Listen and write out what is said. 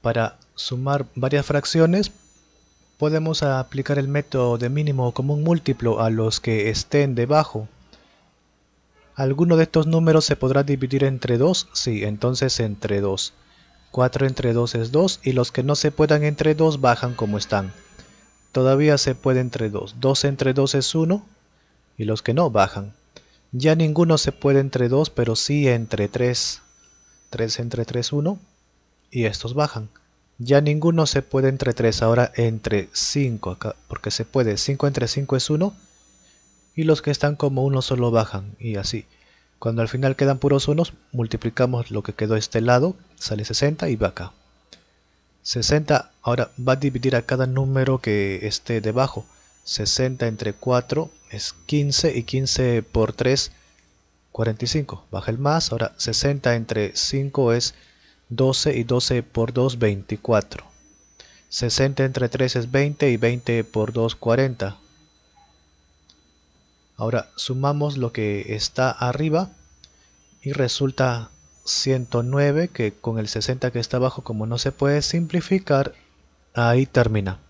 Para sumar varias fracciones, podemos aplicar el método de mínimo común múltiplo a los que estén debajo. ¿Alguno de estos números se podrá dividir entre 2? Sí, entonces entre 2. 4 entre 2 es 2 y los que no se puedan entre 2 bajan como están. Todavía se puede entre 2. 2 entre 2 es 1 y los que no bajan. Ya ninguno se puede entre 2 pero sí entre 3. 3 entre 3 es 1 y estos bajan. Ya ninguno se puede entre 3, ahora entre 5 acá, porque se puede, 5 entre 5 es 1 y los que están como 1 solo bajan y así. Cuando al final quedan puros unos, multiplicamos lo que quedó este lado, sale 60 y va acá. 60, ahora va a dividir a cada número que esté debajo. 60 entre 4 es 15 y 15 por 3, 45. Baja el más, ahora 60 entre 5 es 12 y 12 por 2, 24. 60 entre 3 es 20 y 20 por 2, 40. Ahora sumamos lo que está arriba y resulta 109 que con el 60 que está abajo como no se puede simplificar, ahí termina.